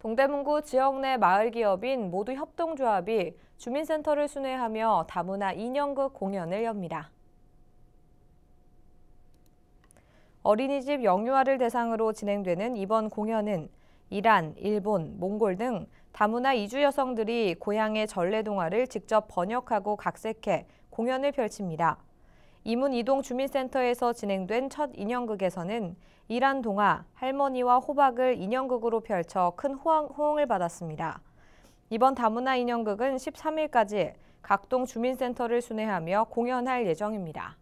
동대문구 지역 내 마을 기업인 모두 협동조합이 주민센터를 순회하며 다문화 인형극 공연을 엽니다. 어린이집 영유아를 대상으로 진행되는 이번 공연은 이란, 일본, 몽골 등 다문화 이주 여성들이 고향의 전래동화를 직접 번역하고 각색해 공연을 펼칩니다. 이문이동 주민센터에서 진행된 첫 인형극에서는 이란 동화 할머니와 호박을 인형극으로 펼쳐 큰 호응을 받았습니다. 이번 다문화 인형극은 13일까지 각 동 주민센터를 순회하며 공연할 예정입니다.